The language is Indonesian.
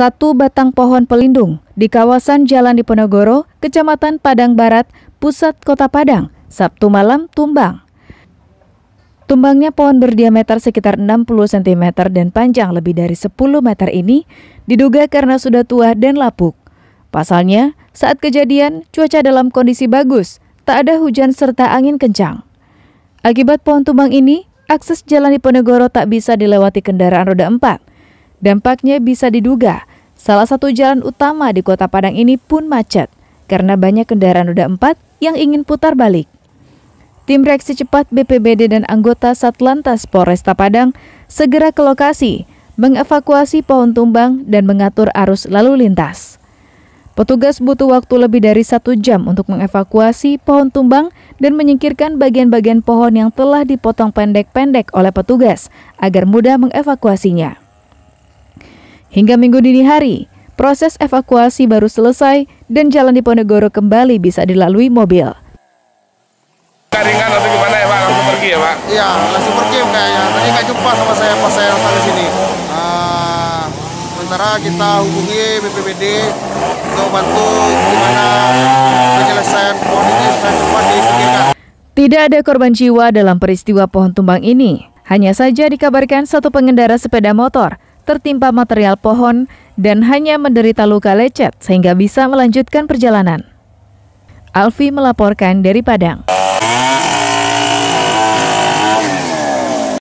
satu batang pohon pelindung di kawasan Jalan Diponegoro, Kecamatan Padang Barat, pusat kota Padang, Sabtu malam tumbang. Tumbangnya pohon berdiameter sekitar 60 cm dan panjang lebih dari 10 meter ini diduga karena sudah tua dan lapuk. Pasalnya, saat kejadian, cuaca dalam kondisi bagus, tak ada hujan serta angin kencang. Akibat pohon tumbang ini, akses jalan di Ponegoro tak bisa dilewati kendaraan roda 4. Dampaknya bisa diduga Salah satu jalan utama di kota Padang ini pun macet karena banyak kendaraan roda empat yang ingin putar balik. Tim reaksi cepat BPBD dan anggota Satlantas Polresta Padang segera ke lokasi, mengevakuasi pohon tumbang dan mengatur arus lalu lintas. Petugas butuh waktu lebih dari satu jam untuk mengevakuasi pohon tumbang dan menyingkirkan bagian-bagian pohon yang telah dipotong pendek-pendek oleh petugas agar mudah mengevakuasinya. Hingga minggu dini hari, proses evakuasi baru selesai dan jalan di Ponegoro kembali bisa dilalui mobil. Keringan atau gimana ya Pak? Langsung pergi ya Pak? Iya, langsung pergi kayaknya. Tadi nggak jumpa sama saya pas saya datang ke sini. Uh, sementara kita hubungi BPBD untuk bantu gimana penyelesaian pohon ini supaya cepat dipikirkan. Tidak ada korban jiwa dalam peristiwa pohon tumbang ini. Hanya saja dikabarkan satu pengendara sepeda motor tertimpa material pohon dan hanya menderita luka lecet sehingga bisa melanjutkan perjalanan. Alfi melaporkan dari Padang.